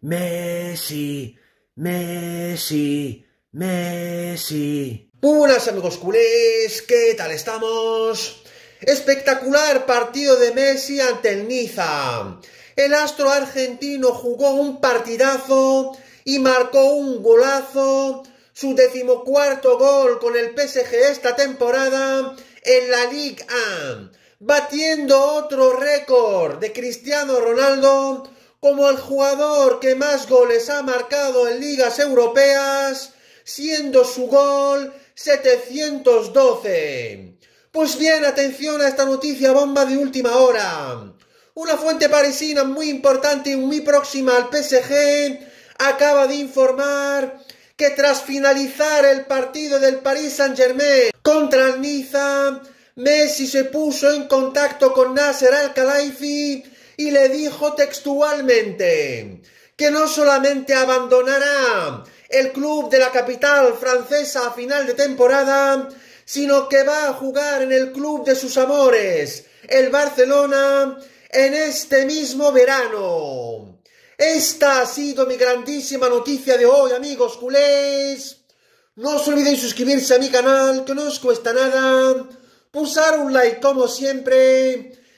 Messi, Messi, Messi. Buenas amigos culés, ¿qué tal estamos? Espectacular partido de Messi ante el Niza. El astro argentino jugó un partidazo y marcó un golazo, su decimocuarto gol con el PSG esta temporada en la Ligue 1, batiendo otro récord de Cristiano Ronaldo como el jugador que más goles ha marcado en ligas europeas, siendo su gol 712. Pues bien, atención a esta noticia bomba de última hora. Una fuente parisina muy importante y muy próxima al PSG acaba de informar que tras finalizar el partido del Paris Saint-Germain contra el Niza, Messi se puso en contacto con Nasser Al-Khelaifi y le dijo textualmente que no solamente abandonará el club de la capital francesa a final de temporada, sino que va a jugar en el club de sus amores, el Barcelona, en este mismo verano. Esta ha sido mi grandísima noticia de hoy, amigos culés. No os olvidéis suscribirse a mi canal, que no os cuesta nada. Pulsar un like como siempre